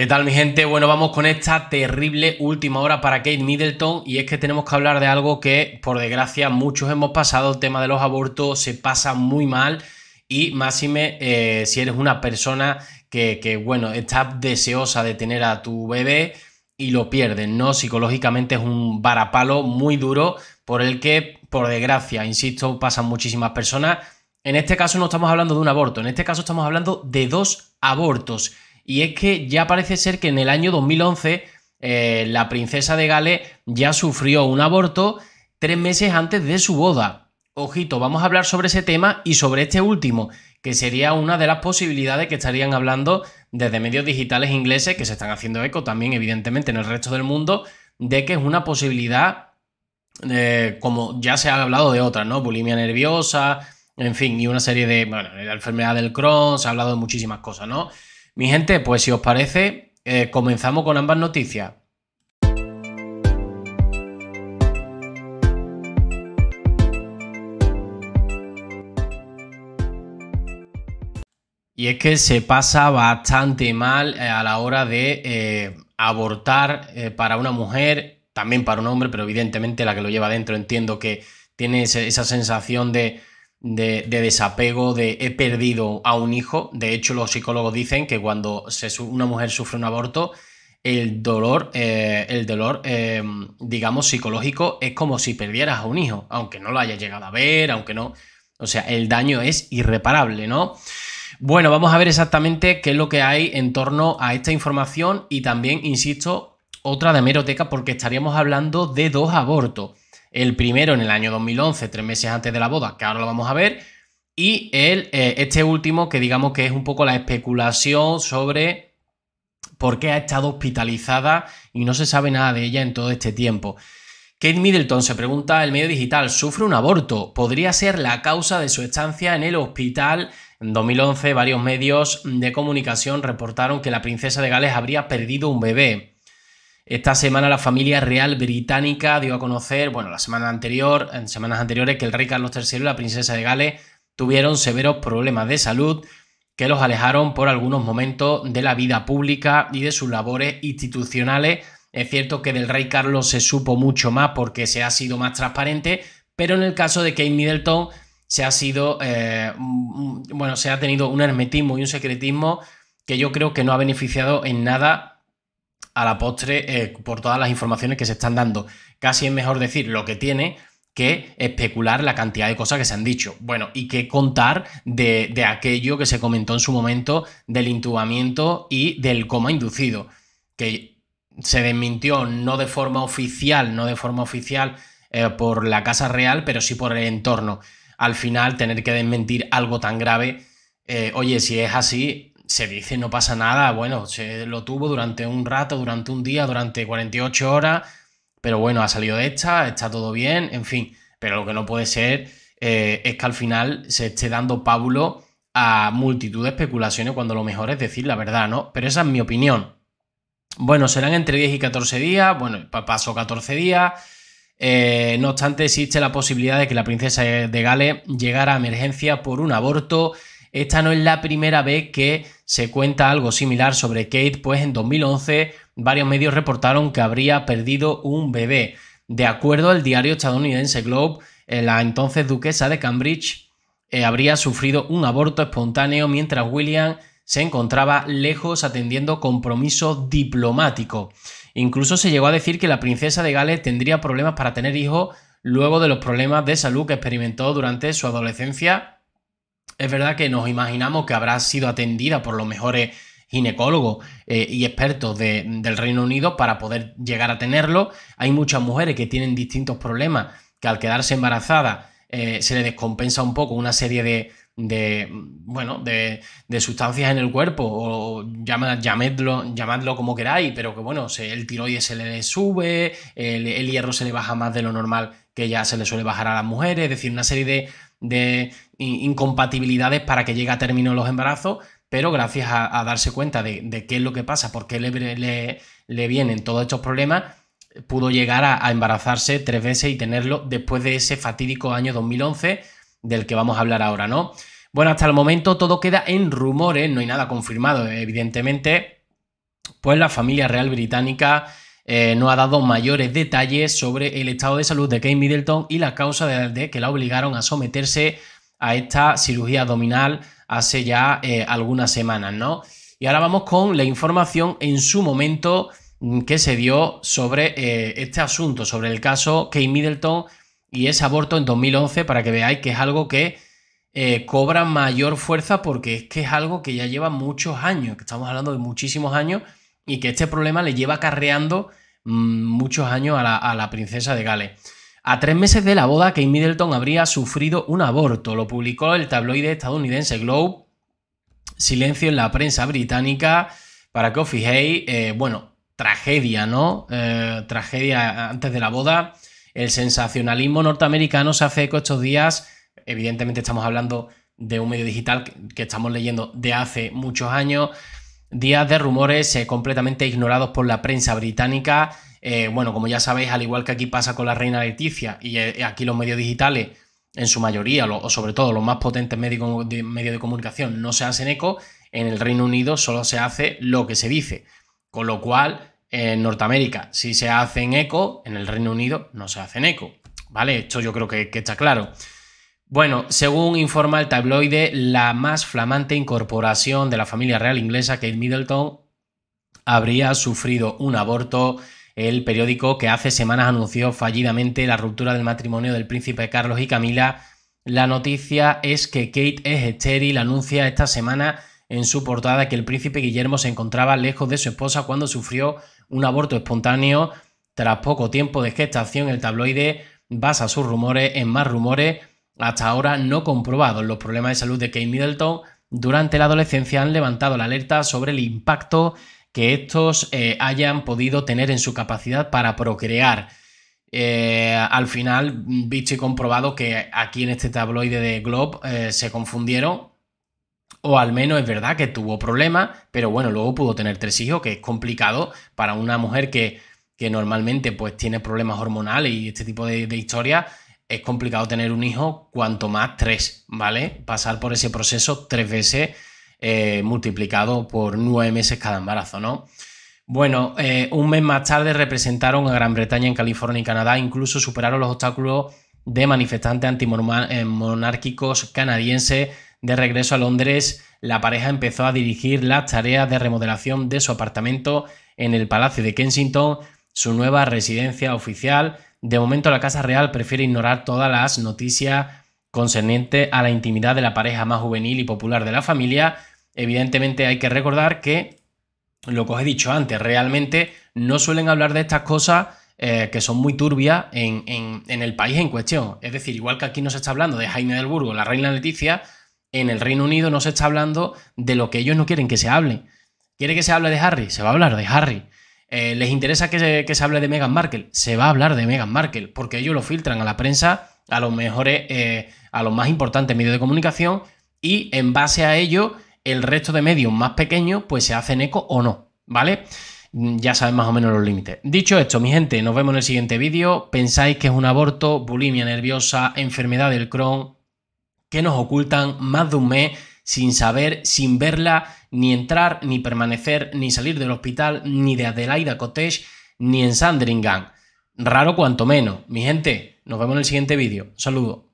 ¿Qué tal mi gente? Bueno, vamos con esta terrible última hora para Kate Middleton y es que tenemos que hablar de algo que, por desgracia, muchos hemos pasado. El tema de los abortos se pasa muy mal y máxime eh, si eres una persona que, bueno, está deseosa de tener a tu bebé y lo pierdes, ¿no? Psicológicamente es un varapalo muy duro por el que, por desgracia, insisto, pasan muchísimas personas. En este caso no estamos hablando de un aborto, en este caso estamos hablando de dos abortos y es que ya parece ser que en el año 2011 eh, la princesa de Gales ya sufrió un aborto tres meses antes de su boda. Ojito, vamos a hablar sobre ese tema y sobre este último, que sería una de las posibilidades que estarían hablando desde medios digitales ingleses, que se están haciendo eco también, evidentemente, en el resto del mundo, de que es una posibilidad, eh, como ya se ha hablado de otras, ¿no? Bulimia nerviosa, en fin, y una serie de, bueno, la enfermedad del Crohn, se ha hablado de muchísimas cosas, ¿no? Mi gente, pues si os parece, eh, comenzamos con ambas noticias. Y es que se pasa bastante mal eh, a la hora de eh, abortar para una mujer, también para un hombre, pero evidentemente la que lo lleva dentro entiendo que tiene esa sensación de de, desapego, de he perdido a un hijo. De hecho, los psicólogos dicen que cuando una mujer sufre un aborto, el dolor, eh, el dolor eh, digamos, psicológico es como si perdieras a un hijo, aunque no lo haya llegado a ver, aunque no... O sea, el daño es irreparable, ¿no? Bueno, vamos a ver exactamente qué es lo que hay en torno a esta información y también, insisto, otra de meroteca porque estaríamos hablando de dos abortos el primero en el año 2011, tres meses antes de la boda, que ahora lo vamos a ver, y el, eh, este último que digamos que es un poco la especulación sobre por qué ha estado hospitalizada y no se sabe nada de ella en todo este tiempo. Kate Middleton se pregunta, el medio digital, ¿sufre un aborto? ¿Podría ser la causa de su estancia en el hospital? En 2011 varios medios de comunicación reportaron que la princesa de Gales habría perdido un bebé. Esta semana la familia real británica dio a conocer, bueno, la semana anterior, en semanas anteriores, que el rey Carlos III y la princesa de Gales tuvieron severos problemas de salud que los alejaron por algunos momentos de la vida pública y de sus labores institucionales. Es cierto que del rey Carlos se supo mucho más porque se ha sido más transparente, pero en el caso de Kate Middleton se ha sido, eh, mm, mm, bueno, se ha tenido un hermetismo y un secretismo que yo creo que no ha beneficiado en nada a la postre eh, por todas las informaciones que se están dando. Casi es mejor decir lo que tiene que especular la cantidad de cosas que se han dicho. Bueno, y que contar de, aquello que se comentó en su momento del intubamiento y del coma inducido, que se desmintió no de forma oficial, no de forma oficial eh, por la Casa Real, pero sí por el entorno. Al final, tener que desmentir algo tan grave, eh, oye, si es así, se dice no pasa nada, bueno, se lo tuvo durante un rato, durante un día, durante 48 horas, pero bueno, ha salido de esta, está todo bien, en fin, pero lo que no puede ser eh, es que al final se esté dando pábulo a multitud de especulaciones cuando lo mejor es decir la verdad, ¿no? Pero esa es mi opinión. Bueno, serán entre 10 y 14 días, bueno, pasó 14 días. Eh, no obstante, existe la posibilidad de que la princesa de Gales llegara a emergencia por un aborto esta no es la primera vez que se cuenta algo similar sobre Kate, pues en 2011 varios medios reportaron que habría perdido un bebé. De acuerdo al diario estadounidense Globe, eh, la entonces duquesa de Cambridge eh, habría sufrido un aborto espontáneo mientras William se encontraba lejos atendiendo compromisos diplomático. Incluso se llegó a decir que la princesa de Gales tendría problemas para tener hijos luego de los problemas de salud que experimentó durante su adolescencia es verdad que nos imaginamos que habrá sido atendida por los mejores ginecólogos eh, y expertos del Reino Unido para poder llegar a tenerlo. Hay muchas mujeres que tienen distintos problemas que al quedarse embarazadas eh, se les descompensa un poco una serie de, bueno, de, sustancias en el cuerpo, o llamadlo, como queráis, pero que bueno, el tiroides se le sube, el, el, hierro se le baja más de lo normal que ya se le suele bajar a las mujeres, es decir, una serie de, de incompatibilidades para que llegue a término los embarazos, pero gracias a, darse cuenta de, qué es lo que pasa, por qué le, vienen todos estos problemas, pudo llegar a, a, embarazarse tres veces y tenerlo después de ese fatídico año 2011 del que vamos a hablar ahora, ¿no? Bueno, hasta el momento todo queda en rumores, no hay nada confirmado, evidentemente. Pues la familia real británica eh, no ha dado mayores detalles sobre el estado de salud de Kate Middleton y la causa de, que la obligaron a someterse a esta cirugía abdominal hace ya eh, algunas semanas, ¿no? Y ahora vamos con la información en su momento mm, que se dio sobre eh, este asunto, sobre el caso Kate Middleton y ese aborto en 2011, para que veáis que es algo que cobra mayor fuerza porque es que es algo que ya lleva muchos años, que estamos hablando de muchísimos años y que este problema le lleva acarreando Mm, muchos años a la, princesa de Gales. A tres meses de la boda, Kate Middleton habría sufrido un aborto. Lo publicó el tabloide estadounidense Globe. Silencio en la prensa británica. Para que os fijéis, eh, bueno, tragedia, ¿no? Eh, tragedia antes de la boda. El sensacionalismo norteamericano se hace eco estos días. Evidentemente estamos hablando de un medio digital que estamos leyendo de hace muchos años. Días de rumores eh, completamente ignorados por la prensa británica. Eh, bueno, como ya sabéis, al igual que aquí pasa con la reina Leticia y eh, aquí los medios digitales, en su mayoría, o sobre todo los más potentes medios de, comunicación, no se hacen eco, en el Reino Unido solo se hace lo que se dice. Con lo cual, en Norteamérica si se hacen eco, en el Reino Unido no se hacen eco. ¿Vale? Esto yo creo que, que está claro. Bueno, según informa el tabloide, la más flamante incorporación de la familia real inglesa, Kate Middleton, habría sufrido un aborto. El periódico que hace semanas anunció fallidamente la ruptura del matrimonio del príncipe Carlos y Camila. La noticia es que Kate es estéril, anuncia esta semana en su portada que el príncipe Guillermo se encontraba lejos de su esposa cuando sufrió un aborto espontáneo. Tras poco tiempo de gestación, el tabloide basa sus rumores en más rumores hasta ahora no comprobados los problemas de salud de Kate Middleton durante la adolescencia han levantado la alerta sobre el impacto que estos eh, hayan podido tener en su capacidad para procrear. Eh, al final, visto y comprobado que aquí en este tabloide de Globe eh, se confundieron, o al menos es verdad que tuvo problemas, pero bueno, luego pudo tener tres hijos, que es complicado para una mujer que, que normalmente pues, tiene problemas hormonales y este tipo de, de historias, es complicado tener un hijo, cuanto más tres, ¿vale? Pasar por ese proceso tres veces eh, multiplicado por nueve meses cada embarazo, ¿no? Bueno, eh, un mes más tarde representaron a Gran Bretaña en California y Canadá, incluso superaron los obstáculos de manifestantes antimonárquicos eh, canadienses. De regreso a Londres, la pareja empezó a dirigir las tareas de remodelación de su apartamento en el Palacio de Kensington, su nueva residencia oficial, de momento la Casa Real prefiere ignorar todas las noticias concernientes a la intimidad de la pareja más juvenil y popular de la familia. Evidentemente hay que recordar que, lo que os he dicho antes, realmente no suelen hablar de estas cosas eh, que son muy turbias en, en, el país en cuestión. Es decir, igual que aquí no se está hablando de Jaime del Burgo, la reina Leticia, en el Reino Unido no se está hablando de lo que ellos no quieren que se hable. ¿Quiere que se hable de Harry? Se va a hablar de Harry. Eh, ¿Les interesa que se, hable de Meghan Markle? Se va a hablar de Meghan Markle, porque ellos lo filtran a la prensa, a los mejores, eh, a los más importantes medios de comunicación, y en base a ello, el resto de medios más pequeños, pues se hacen eco o no, ¿vale? Mm, ya saben más o menos los límites. Dicho esto, mi gente, nos vemos en el siguiente vídeo. ¿Pensáis que es un aborto, bulimia nerviosa, enfermedad del Crohn? que nos ocultan más de un mes sin saber, sin verla, ni entrar, ni permanecer, ni salir del hospital, ni de Adelaida Cottage, ni en Sandringham. Raro cuanto menos. Mi gente, nos vemos en el siguiente vídeo. Saludos.